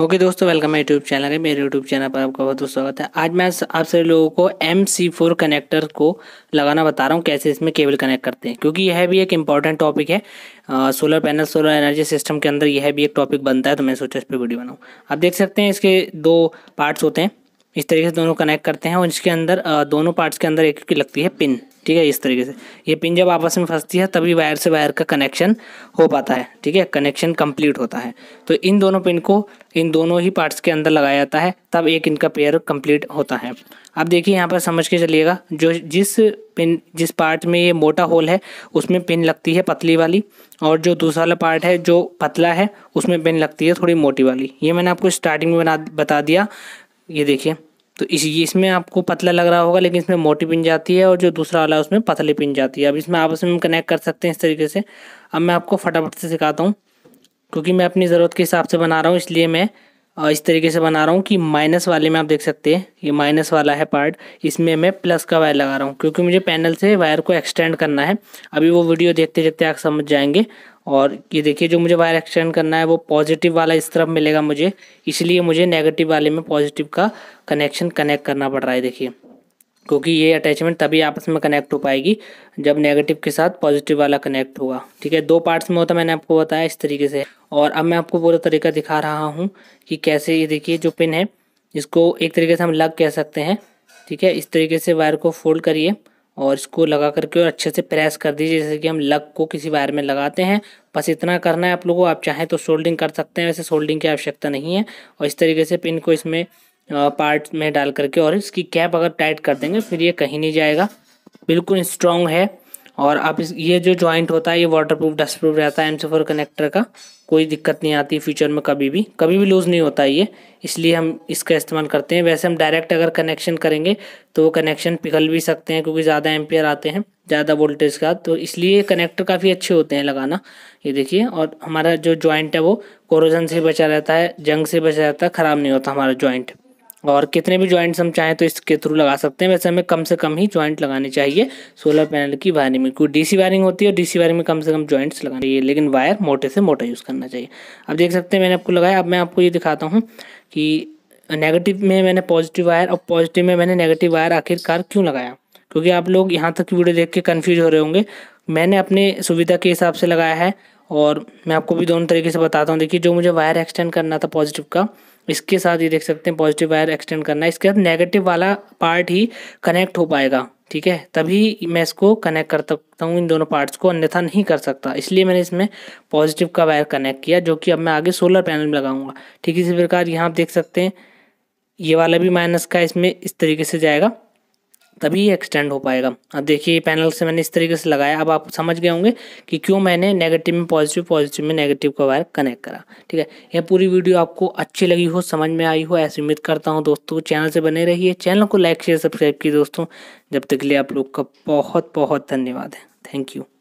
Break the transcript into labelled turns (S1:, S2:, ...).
S1: okay okay, दोस्तों welcome है YouTube channel है मेरे यूट्यूब चैनल पर आपका बहुत बहुत स्वागत है आज मैं आप सभी लोगों को एम सी फोर कनेक्टर को लगाना बता रहा हूँ कैसे इसमें केबल कनेक्ट करते हैं क्योंकि यह भी एक इंपॉर्टेंट टॉपिक है आ, solar panel solar energy system के अंदर यह भी एक टॉपिक बनता है तो मैं सोचा इस पर वीडियो बनाऊँ आप देख सकते हैं इसके दो पार्ट्स होते हैं इस तरीके से दोनों कनेक्ट करते हैं और इसके अंदर दोनों पार्ट्स के अंदर एक की लगती है पिन ठीक है इस तरीके से ये पिन जब आपस में फंसती है तभी वायर से वायर का कनेक्शन हो पाता है ठीक है कनेक्शन कंप्लीट होता है तो इन दोनों पिन को इन दोनों ही पार्ट्स के अंदर लगाया जाता है तब एक इनका पेयर कंप्लीट होता है अब देखिए यहाँ पर समझ के चलिएगा जो जिस पिन जिस पार्ट में ये मोटा होल है उसमें पिन लगती है पतली वाली और जो दूसरा वाला पार्ट है जो पतला है उसमें पिन लगती है थोड़ी मोटी वाली ये मैंने आपको स्टार्टिंग में बना बता दिया ये देखिए तो इस ये इसमें आपको पतला लग रहा होगा लेकिन इसमें मोटी पिन जाती है और जो दूसरा वाला है उसमें पतली पिन जाती है अब इसमें आपस में कनेक्ट कर सकते हैं इस तरीके से अब मैं आपको फटाफट से सिखाता हूँ क्योंकि मैं अपनी ज़रूरत के हिसाब से बना रहा हूँ इसलिए मैं इस तरीके से बना रहा हूँ कि माइनस वाले में आप देख सकते हैं ये माइनस वाला है पार्ट इसमें मैं प्लस का वायर लगा रहा हूँ क्योंकि मुझे पैनल से वायर को एक्सटेंड करना है अभी वो वीडियो देखते देखते आप समझ जाएंगे और ये देखिए जो मुझे वायर एक्सटेंड करना है वो पॉजिटिव वाला इस तरफ मिलेगा मुझे इसलिए मुझे नेगेटिव वाले में पॉजिटिव का कनेक्शन कनेक्ट करना पड़ रहा है देखिए क्योंकि ये अटैचमेंट तभी आपस में कनेक्ट हो पाएगी जब नेगेटिव के साथ पॉजिटिव वाला कनेक्ट होगा ठीक है दो पार्ट्स में होता मैंने आपको बताया इस तरीके से और अब मैं आपको पूरा तरीका दिखा रहा हूँ कि कैसे ये देखिए जो पिन है इसको एक तरीके से हम लग कह सकते हैं ठीक है इस तरीके से वायर को फोल्ड करिए और इसको लगा करके और अच्छे से प्रेस कर दीजिए जैसे कि हम लग को किसी वायर में लगाते हैं बस इतना करना है आप लोगों आप चाहें तो सोल्डिंग कर सकते हैं वैसे सोल्डिंग की आवश्यकता नहीं है और इस तरीके से पिन को इसमें पार्ट में डाल करके और इसकी कैप अगर टाइट कर देंगे फिर ये कहीं नहीं जाएगा बिल्कुल स्ट्रॉन्ग है और आप इस ये जो जॉइंट होता है ये वाटर प्रूफ डस्ट प्रूफ रहता है एम सी फोर कनेक्टर का कोई दिक्कत नहीं आती फ्यूचर में कभी भी कभी भी लूज़ नहीं होता ये इसलिए हम इसका इस्तेमाल करते हैं वैसे हम डायरेक्ट अगर कनेक्शन करेंगे तो वो कनेक्शन पिघल भी सकते हैं क्योंकि ज़्यादा एम्पियर आते हैं ज़्यादा वोल्टेज का तो इसलिए कनेक्टर काफ़ी अच्छे होते हैं लगाना ये देखिए और हमारा जो जॉइंट है वो कोरोजन से बचा रहता है जंग से बचा रहता है ख़राब नहीं होता हमारा जॉइंट और कितने भी ज्वाइंट्स हम चाहें तो इसके थ्रू लगा सकते हैं वैसे हमें कम से कम ही ज्वाइंट लगाने चाहिए सोलर पैनल की वायरिंग में क्योंकि डीसी वायरिंग होती है और डीसी वायरिंग में कम से कम ज्वाइंट्स लगाना चाहिए लेकिन वायर मोटे से मोटा यूज़ करना चाहिए अब देख सकते हैं मैंने आपको लगाया अब मैं आपको ये दिखाता हूँ कि नेगेटिव में मैंने पॉजिटिव वायर और पॉजिटिव में मैंने नेगेटिव वायर आखिरकार क्यों लगाया क्योंकि आप लोग यहाँ तक वीडियो देख के कन्फ्यूज हो रहे होंगे मैंने अपने सुविधा के हिसाब से लगाया है और मैं आपको भी दोनों तरीके से बताता हूँ देखिए जो मुझे वायर एक्सटेंड करना था पॉजिटिव का इसके साथ ये देख सकते हैं पॉजिटिव वायर एक्सटेंड करना है इसके बाद नेगेटिव वाला पार्ट ही कनेक्ट हो पाएगा ठीक है तभी मैं इसको कनेक्ट कर सकता हूँ इन दोनों पार्ट्स को अन्यथा नहीं कर सकता इसलिए मैंने इसमें पॉजिटिव का वायर कनेक्ट किया जो कि अब मैं आगे सोलर पैनल में लगाऊंगा ठीक इसी प्रकार यहाँ आप देख सकते हैं ये वाला भी माइनस का इसमें इस तरीके से जाएगा तभी एक्सटेंड हो पाएगा अब देखिए पैनल से मैंने इस तरीके से लगाया अब आप समझ गए होंगे कि क्यों मैंने नेगेटिव में पॉजिटिव पॉजिटिव में नेगेटिव का वायर कनेक्ट करा ठीक है यह पूरी वीडियो आपको अच्छी लगी हो समझ में आई हो ऐसी उम्मीद करता हूँ दोस्तों चैनल से बने रहिए चैनल को लाइक शेयर सब्सक्राइब कीजिए दोस्तों जब तक के लिए आप लोग का बहुत बहुत धन्यवाद है थैंक यू